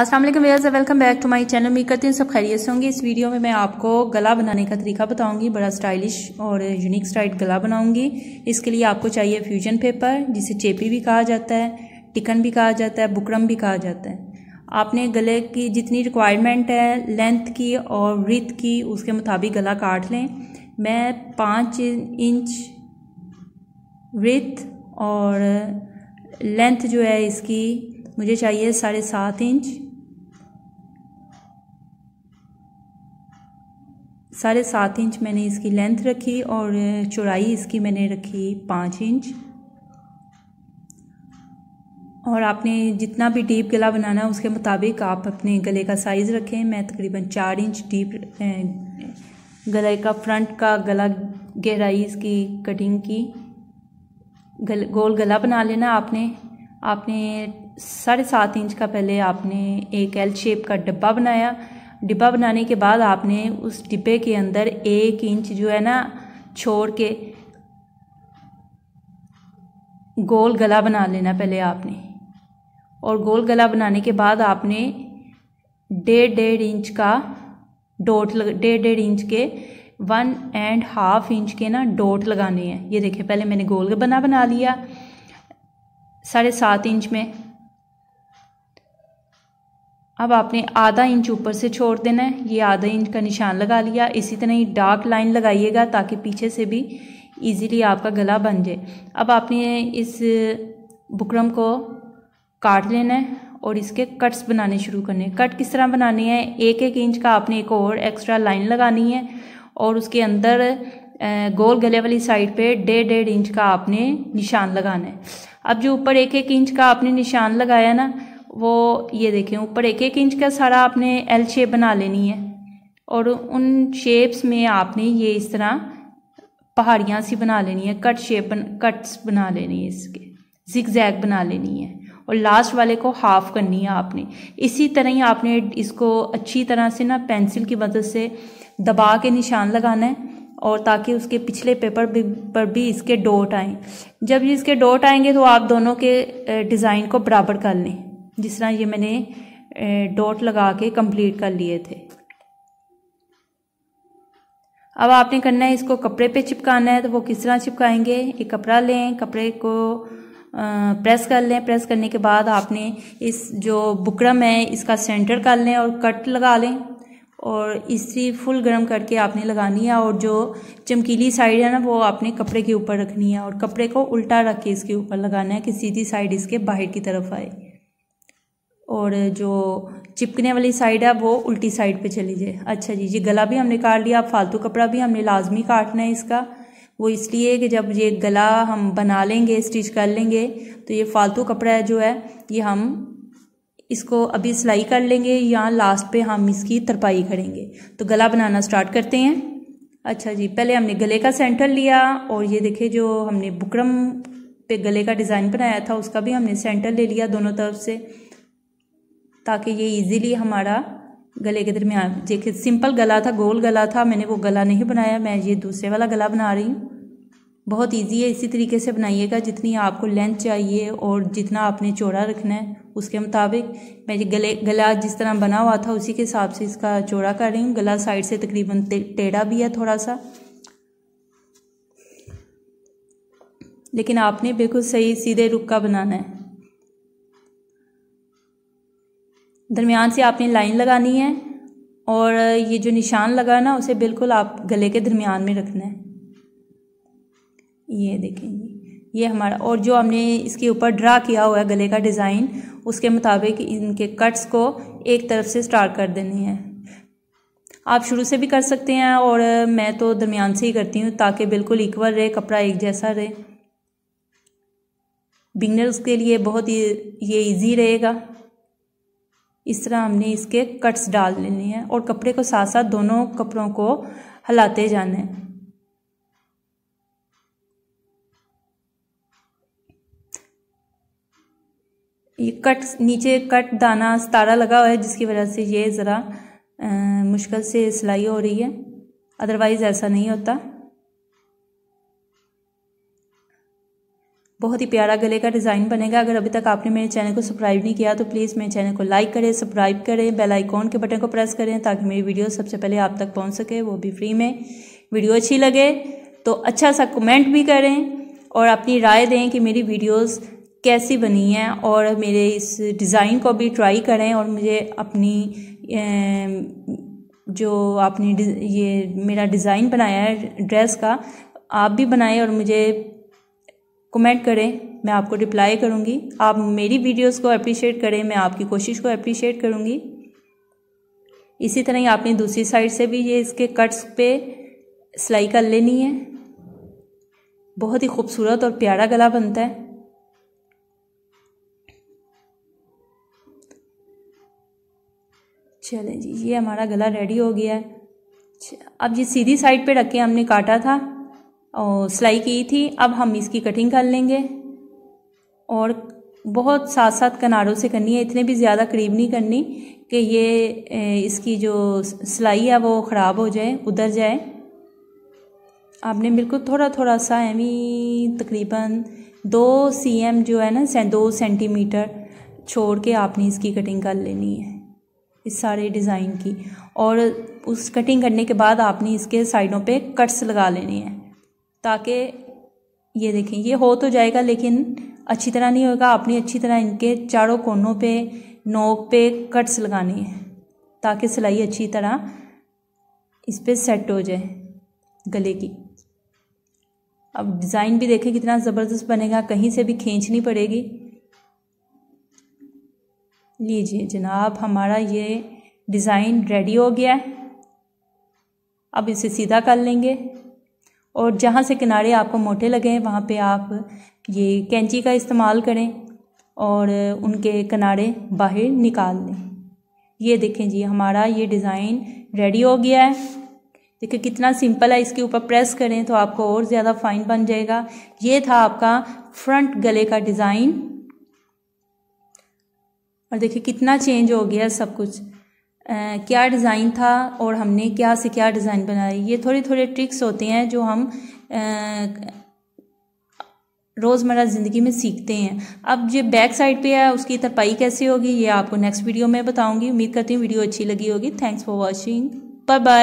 असल वेयर्स welcome back to my channel मी करती हूँ सब खैरियत से होंगे इस वीडियो में मैं आपको गला बनाने का तरीका बताऊंगी बड़ा स्टाइलिश और यूनिक स्टाइल गला बनाऊंगी इसके लिए आपको चाहिए फ्यूजन पेपर जिसे चेपी भी कहा जाता है टिकन भी कहा जाता है बुकरम भी कहा जाता है आपने गले की जितनी रिक्वायरमेंट है लेंथ की और रिथ की उसके मुताबिक गला काट लें मैं पाँच इंच रिथ और लेंथ जो है इसकी मुझे चाहिए साढ़े सात इंच साढ़े सात इंच मैंने इसकी लेंथ रखी और चौड़ाई इसकी मैंने रखी पाँच इंच और आपने जितना भी डीप गला बनाना है उसके मुताबिक आप अपने गले का साइज़ रखें मैं तकरीबन चार इंच डीप गले का फ्रंट का गला गहराई इसकी कटिंग की गल, गोल गला बना लेना आपने आपने साढ़े सात इंच का पहले आपने एक एल शेप का डिब्बा बनाया डिब्बा बनाने के बाद आपने उस डिब्बे के अंदर एक इंच जो है ना छोड़ के गोल गला बना लेना पहले आपने और गोल गला बनाने के बाद आपने डेढ़ डेढ़ इंच का डोट लग डेढ़ डेढ़ इंच के वन एंड हाफ इंच के ना डोट लगाने हैं ये देखिए पहले मैंने गोल बना बना लिया साढ़े सात इंच में अब आपने आधा इंच ऊपर से छोड़ देना है ये आधा इंच का निशान लगा लिया इसी तरह ही डार्क लाइन लगाइएगा ताकि पीछे से भी इजीली आपका गला बन जाए अब आपने इस बुकरम को काट लेना है और इसके कट्स बनाने शुरू करने कट किस तरह बनाने हैं एक एक इंच का आपने एक और एक्स्ट्रा लाइन लगानी है और उसके अंदर गोल गले वाली साइड पे डेढ़ डेढ़ इंच का आपने निशान लगाना है अब जो ऊपर एक एक इंच का आपने निशान लगाया ना वो ये देखें ऊपर एक एक इंच का सारा आपने एल शेप बना लेनी है और उन शेप्स में आपने ये इस तरह पहाड़ियाँ सी बना लेनी है कट शेप बन, कट्स बना लेनी है इसके जिक जैग बना लेनी है और लास्ट वाले को हाफ करनी है आपने इसी तरह ही आपने इसको अच्छी तरह से ना पेंसिल की मदद से दबा के निशान लगाना है और ताकि उसके पिछले पेपर भी, पर भी इसके डॉट आएँ जब इसके डॉट आएंगे तो आप दोनों के डिज़ाइन को बराबर कर लें जिस तरह ये मैंने डॉट लगा के कंप्लीट कर लिए थे अब आपने करना है इसको कपड़े पे चिपकाना है तो वो किस तरह चिपकाएंगे एक कपड़ा लें कपड़े को प्रेस कर लें प्रेस करने के बाद आपने इस जो बुकरम है इसका सेंटर कर लें और कट लगा लें और इसी फुल गर्म करके आपने लगानी है और जो चमकीली साइड है ना वो आपने कपड़े के ऊपर रखनी है और कपड़े को उल्टा रख के इसके ऊपर लगाना है कि सीधी साइड इसके बाहर की तरफ आए और जो चिपकने वाली साइड है वो उल्टी साइड पे चली जाए अच्छा जी ये गला भी हमने काट लिया फालतू कपड़ा भी हमने लाजमी काटना है इसका वो इसलिए कि जब ये गला हम बना लेंगे स्टिच कर लेंगे तो ये फालतू कपड़ा जो है ये हम इसको अभी सिलाई कर लेंगे या लास्ट पे हम इसकी तरपाई करेंगे तो गला बनाना स्टार्ट करते हैं अच्छा जी पहले हमने गले का सेंटर लिया और ये देखे जो हमने बुकरम पे गले का डिज़ाइन बनाया था उसका भी हमने सेंटर ले लिया दोनों तरफ से ताकि ये इजीली हमारा गले के दरमियान देखिए सिंपल गला था गोल गला था मैंने वो गला नहीं बनाया मैं ये दूसरे वाला गला बना रही हूँ बहुत इजी है इसी तरीके से बनाइएगा जितनी आपको लेंथ चाहिए और जितना आपने चौड़ा रखना है उसके मुताबिक मैं ये गले गला जिस तरह बना हुआ था उसी के हिसाब से इसका चौड़ा कर रही हूँ गला साइड से तकरीबन टेढ़ा भी है थोड़ा सा लेकिन आपने बिल्कुल सही सीधे रुख का बनाना है दरमियान से आपने लाइन लगानी है और ये जो निशान लगा ना उसे बिल्कुल आप गले के दरमियान में रखना है ये देखेंगे ये हमारा और जो हमने इसके ऊपर ड्रा किया हुआ है गले का डिज़ाइन उसके मुताबिक इनके कट्स को एक तरफ से स्टार्ट कर देने हैं आप शुरू से भी कर सकते हैं और मैं तो दरमियान से ही करती हूँ ताकि बिल्कुल इक्वल रहे कपड़ा एक जैसा रहे बिगनर्स के लिए बहुत ही ये ईजी रहेगा इस तरह हमने इसके कट्स डाल लेने हैं और कपड़े को साथ साथ दोनों कपड़ों को हिलाते जाना है ये कट नीचे कट दाना सतारा लगा हुआ है जिसकी वजह से ये ज़रा मुश्किल से सिलाई हो रही है अदरवाइज़ ऐसा नहीं होता बहुत ही प्यारा गले का डिज़ाइन बनेगा अगर अभी तक आपने मेरे चैनल को सब्सक्राइब नहीं किया तो प्लीज़ मेरे चैनल को लाइक करें सब्सक्राइब करें बेल आइकॉन के बटन को प्रेस करें ताकि मेरी वीडियो सबसे पहले आप तक पहुंच सके वो भी फ्री में वीडियो अच्छी लगे तो अच्छा सा कमेंट भी करें और अपनी राय दें कि मेरी वीडियोज़ कैसी बनी हैं और मेरे इस डिज़ाइन को भी ट्राई करें और मुझे अपनी जो आपने ये मेरा डिज़ाइन बनाया है ड्रेस का आप भी बनाएं और मुझे कमेंट करें मैं आपको रिप्लाई करूँगी आप मेरी वीडियोस को अप्रिशिएट करें मैं आपकी कोशिश को अप्रिशिएट करूँगी इसी तरह ही आपने दूसरी साइड से भी ये इसके कट्स पे सिलाई कर लेनी है बहुत ही खूबसूरत और प्यारा गला बनता है चलें जी ये हमारा गला रेडी हो गया है अब ये सीधी साइड पे रख के हमने काटा था और सिलाई की थी अब हम इसकी कटिंग कर लेंगे और बहुत साथ साथ किनारों से करनी है इतने भी ज़्यादा करीब नहीं करनी कि ये इसकी जो सिलाई है वो ख़राब हो जाए उधर जाए आपने बिल्कुल थोड़ा थोड़ा सा एमी तकरीबन दो सी एम जो है ना दो सेंटीमीटर छोड़ के आपने इसकी कटिंग कर लेनी है इस सारे डिज़ाइन की और उस कटिंग करने के बाद आपने इसके साइडों पे कट्स लगा लेने हैं ताकि ये देखें ये हो तो जाएगा लेकिन अच्छी तरह नहीं होगा आपने अच्छी तरह इनके चारों कोनों पे नोक पे कट्स लगाने हैं ताकि सिलाई अच्छी तरह इस पर सेट हो जाए गले की अब डिज़ाइन भी देखें कितना ज़बरदस्त बनेगा कहीं से भी खींचनी पड़ेगी लीजिए जनाब हमारा ये डिज़ाइन रेडी हो गया है अब इसे सीधा कर लेंगे और जहाँ से किनारे आपको मोटे लगे हैं वहाँ पे आप ये कैंची का इस्तेमाल करें और उनके किनारे बाहर निकाल लें ये देखें जी हमारा ये डिज़ाइन रेडी हो गया है देखिए कितना सिंपल है इसके ऊपर प्रेस करें तो आपको और ज़्यादा फाइन बन जाएगा ये था आपका फ्रंट गले का डिज़ाइन और देखिए कितना चेंज हो गया सब कुछ आ, क्या डिज़ाइन था और हमने क्या से क्या डिज़ाइन बनाई ये थोड़े थोड़े ट्रिक्स होते हैं जो हम रोज़मर्रा ज़िंदगी में सीखते हैं अब जो बैक साइड पे है उसकी तरपाई कैसे होगी ये आपको नेक्स्ट वीडियो में बताऊंगी उम्मीद करती हूँ वीडियो अच्छी लगी होगी thanks for watching bye bye